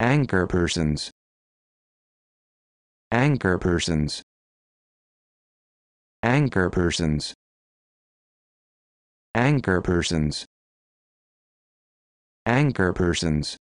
Anchor persons. Anchor persons. Anchor persons. Anchor persons. Anchor persons.